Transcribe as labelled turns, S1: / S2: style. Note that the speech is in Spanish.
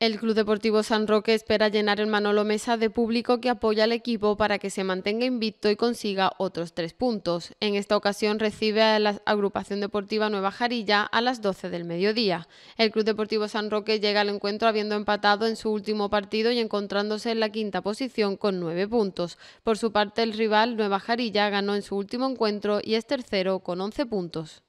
S1: El Club Deportivo San Roque espera llenar el Manolo Mesa de público que apoya al equipo para que se mantenga invicto y consiga otros tres puntos. En esta ocasión recibe a la agrupación deportiva Nueva Jarilla a las 12 del mediodía. El Club Deportivo San Roque llega al encuentro habiendo empatado en su último partido y encontrándose en la quinta posición con nueve puntos. Por su parte, el rival Nueva Jarilla ganó en su último encuentro y es tercero con 11 puntos.